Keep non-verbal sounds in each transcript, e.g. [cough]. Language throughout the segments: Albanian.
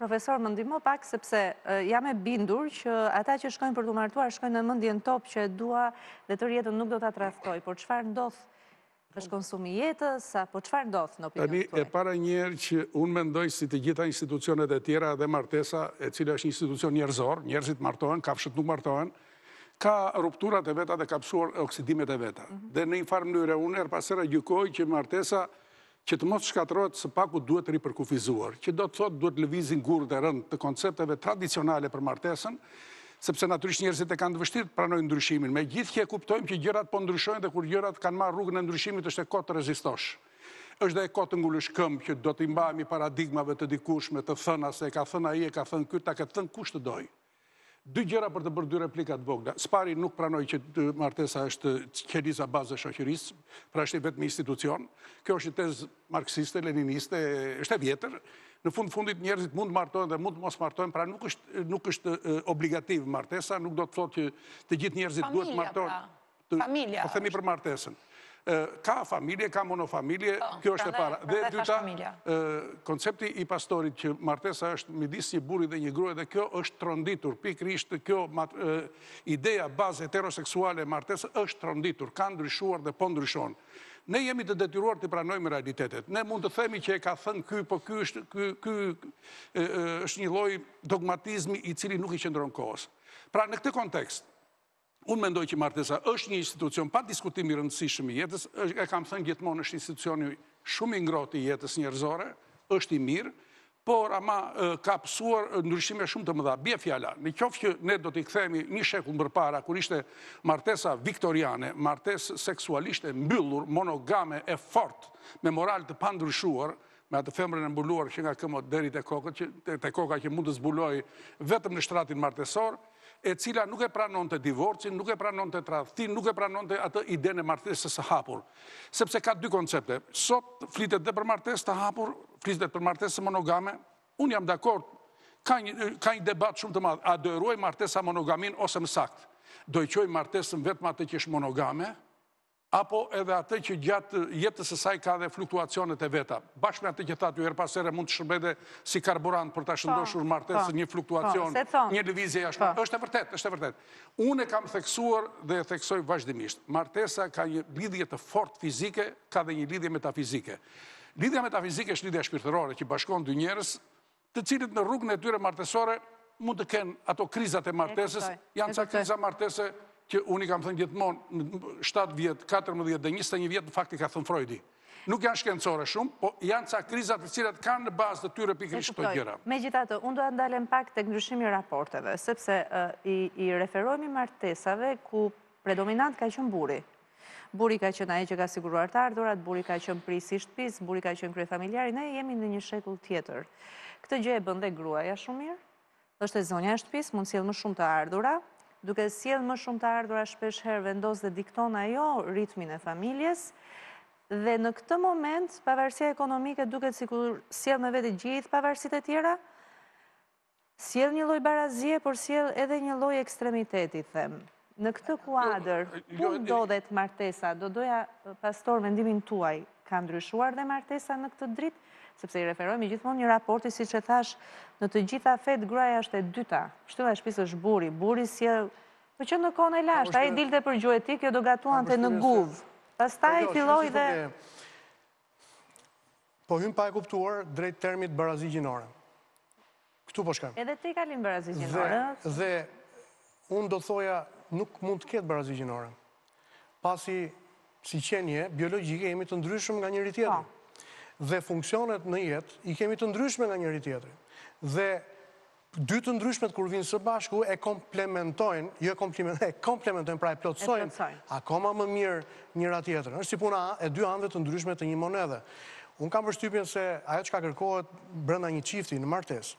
Profesor, më ndimo pak, sepse jam e bindur që ata që shkojnë për të martuar, shkojnë në mëndjen top që dua dhe të rjetën nuk do të atraftoj, por qëfar ndodhë është konsumi jetës, apo qëfar ndodhë në opinion të tuaj? E para njerë që unë mendoj si të gjitha institucionet e tjera dhe martesa, e cilë është institucion njerëzor, njerëzit martohen, kafshët nuk martohen, ka rupturat e veta dhe kapsuar oksidimet e veta. Mhm. Dhe në i farmë unë, er pasera gjukoj që martesa që të mos shkatrojët së paku duhet riperkufizuar, që do të thotë duhet lëvizin gurë dhe rëndë të koncepteve tradicionale për martesën, sepse naturisht njerëzit e kanë dëvështirë të pranojnë ndryshimin. Me gjithë kje kuptojmë që gjërat po ndryshojnë dhe kur gjërat kanë marrë rrugën e ndryshimit është e kotë të rezistosh. është dhe e kotë ngullësh këmë që do të imbami paradigmave të dikushme të thëna se e ka thëna i, e ka thënë kyrta, ka thënë kushtë të dojë dy gjëra për të bërë dy replikat vogla. Spari nuk pranoj që martesa është qeliza bazë e shoqërisë, pra është i vetëmi institucion. Kjo është i tezë marxiste, leniniste, është e vjetër. Në fund fundit njerëzit mund martohen dhe mund mos martohen, pra nuk është, nuk është obligativ martesa, nuk do të thotë që të gjithë njerëzit duhet martohen. Familia, pra. Familia. Po themi për martesën. Ka familje, ka monofamilje, po, kjo është e para. Dhe dyta, koncepti i pastorit që Martesa është midis një buri dhe një grue dhe kjo është tronditur, pikrisht kjo idea bazë heteroseksuale Martesa është tronditur, ka ndryshuar dhe po ndryshon. Ne jemi të detyruar të pranojme realitetet. Ne mund të themi që e ka thënë kjo, po kjo është një loj dogmatizmi i cili nuk i qëndronë kohës. Pra në këtë kontekst, Unë mendoj që martesa është një institucion pa diskutimi rëndësishëm i jetës, e kam thënë gjithmonë është institucioni shumë i ngroti i jetës njerëzore, është i mirë, por ama ka pësuar ndryshime shumë të mëdha. Bje fjala, në kjofë që ne do t'i këthemi një shekull më përpara, kur ishte martesa viktoriane, martes e mbyllur, monogame e fort, me moral të pandryshuar, me atë femrën e mbulluar që nga këmot deri të koka që mund të zbuloj vetëm në shtratin martesor, e cila nuk e pranon të divorcin, nuk e pranon të traftin, nuk e pranon të atë ide në martesës të hapur. Sepse ka dy koncepte. Sot flitet dhe për martesë të hapur, flitet për martesë të monogame. Unë jam dakord, ka një debat shumë të madhë. A dojruaj a monogamin ose më sakt? Dojqoj martesën vetëm atë që është monogame, apo edhe atë që gjatë jetës e saj ka dhe fluktuacionet e veta. Bashme atë që thatë, ju erë pasere mund të shërbede si karburant për të po, shëndoshur po, martesë një po, fluktuacion, një levizje jashtë. është e vërtet, është e vërtet. Unë kam theksuar dhe e theksoj vazhdimisht. Martesa ka një lidhje të fort fizike, ka dhe një lidhje metafizike. Lidhja metafizike është lidhja shpirtërore që bashkon dë njerës, të cilit në rrugën e tyre martesore mund të kenë ato krizat e martesës, janë ca kriza që unë i kam thënë gjithmonë, 7 vjetë, 14 vjetë dhe 21 vjetë, në fakti ka thënë Freudi. Nuk janë shkencore shumë, po janë ca krizat të cilat kanë në bazë të tyre pikrishë të gjera. Me gjithatë, unë do të ndalem pak të këndryshimi raporteve, sepse i referojmi martesave ku predominant ka qënë buri. Buri ka qënë aje që ka siguruar të ardurat, buri ka qënë prisi shtpis, buri ka qënë krye familjari, ne jemi në një shekull tjetër. Këtë gjë e bënde gruaja shumë mirë, është e zonja shtpis, mund si më shumë të ardura, duke sjedhë më shumë të ardhura shpesh herë vendos dhe dikton ajo ritmin e familjes, dhe në këtë moment, pavarësia ekonomike duke të si kur sjedhë me vete gjithë pavarësit e tjera, sjedhë një loj barazie, por sjedhë edhe një loj ekstremiteti, them. Në këtë jo, kuadër, pun jo, jo, do dhe të martesa, do doja pastor vendimin tuaj, ka ndryshuar dhe martesa në këtë drit, sepse i referojmë i gjithmonë një raporti si që thash në të gjitha fetë gruaja është e dyta. Shtu dhe shpisë është buri, buri si e... Për po që në kone lashtë, a i dilte për gjuheti, po jo do gatuan të në guvë. Pas ta i filoj dhe... Po hymë pa e kuptuar drejt termit barazi gjinore. Këtu po shkem. Edhe ti kalim barazi gjinore. Dhe unë do thoja nuk mund të ketë barazi gjinore. Pasi si qenje biologike jemi të ndryshme nga njëri tjetëri. Po. Dhe funksionet në jetë i kemi të ndryshme nga njëri tjetëri. Dhe dy të ndryshmet kur vinë së bashku e komplementojnë, jo komplementojnë, [laughs] e komplementojnë, pra e plotsojnë, akoma më mirë njëra tjetërën. është si puna e dy andve të ndryshme të një monedhe. Unë kam përshtypjen se ajo që ka kërkohet brenda një qifti në martes,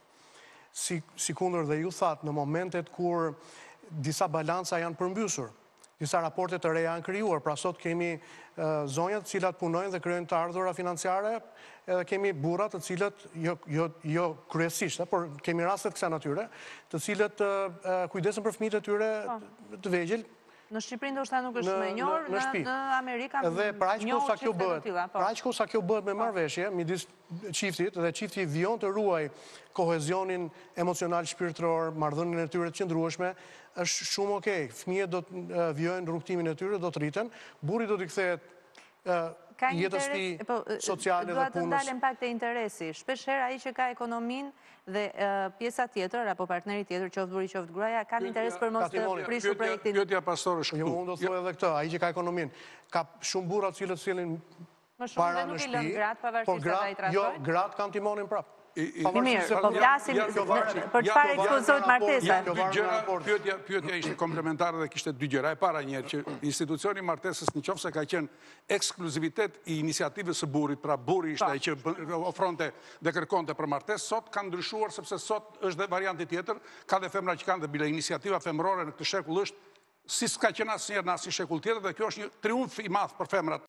si kundër dhe ju thatë në momentet kur disa balanca janë përmbysur, njësa raporte të reja në kryuar, pra sot kemi zonjët cilat punojnë dhe kryojnë të ardhura financiare, edhe kemi burat të cilat jo, jo, jo kryesisht, por kemi rastet kësa në tyre, po. të cilat kujdesën për fmitë të tyre të vejgjel, në Shqiprinë do shta nuk është me njërë, në Amerika dhe pra që po. pra sa kjo bëhet pra që kësa kjo bëhet me po. marveshje mi disë qiftit dhe qifti vion të ruaj kohezionin emocional shpirtror, mardhënin e tyre të qëndrueshme është shumë okej fmije do të eh, vjojnë rukëtimin e tyre do të rriten, buri do të këthejet jetës ti po, sociale dhe punës. Doa të ndalën pak të interesi. Shpesher a i që ka ekonomin dhe pjesa tjetër, apo partneri tjetër, qoftë buri, qoftë gruaja, kanë interes për mos të prishu projektin. Pjotja pastor është Një jo, Unë do të jo. thojë edhe këtë, a i që ka ekonomin. Ka shumë burat cilët cilin para në shpi. Më shumë dhe nuk i lënë gratë, pavarësisht të da i Jo, gratë kanë timonin prapë. Mimir, po vlasim për qëpar ekspozojt martesa. Pyotja ishte komplementarë dhe kishte dy gjëra. E para njerë që institucioni martesës në qofse ka qenë ekskluzivitet i inisiativës së burit, pra buri ishte po. e që ofronte dhe kërkonte për martesë, sot kanë ndryshuar sepse sot është dhe varianti tjetër, ka dhe femra që kanë dhe bile inisiativa femrore në këtë shekull është, si s'ka qenë asë njerë në asë një shekull tjetër dhe kjo është një triumf i madhë për femrat